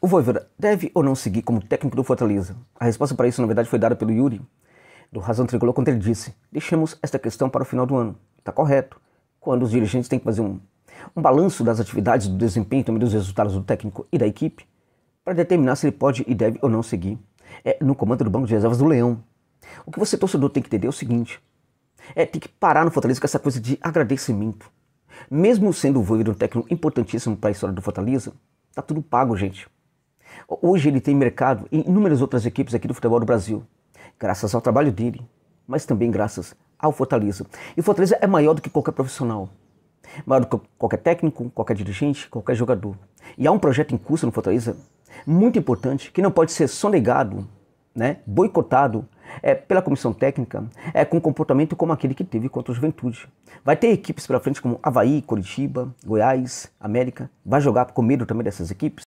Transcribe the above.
O Voivoda deve ou não seguir como técnico do Fortaleza? A resposta para isso, na verdade, foi dada pelo Yuri, do Razão Tricolor, quando ele disse: Deixemos esta questão para o final do ano. Está correto. Quando os dirigentes têm que fazer um, um balanço das atividades, do desempenho, também dos resultados do técnico e da equipe, para determinar se ele pode e deve ou não seguir. É no comando do Banco de Reservas do Leão. O que você, torcedor, tem que entender é o seguinte: é, tem que parar no Fortaleza com essa coisa de agradecimento. Mesmo sendo o Voivoda um técnico importantíssimo para a história do Fortaleza, tá tudo pago, gente. Hoje ele tem mercado em inúmeras outras equipes aqui do futebol do Brasil, graças ao trabalho dele, mas também graças ao Fortaleza. E o Fortaleza é maior do que qualquer profissional, maior do que qualquer técnico, qualquer dirigente, qualquer jogador. E há um projeto em curso no Fortaleza muito importante que não pode ser sonegado, né, boicotado é, pela comissão técnica é, com comportamento como aquele que teve contra a juventude. Vai ter equipes para frente como Havaí, Curitiba, Goiás, América. Vai jogar com medo também dessas equipes?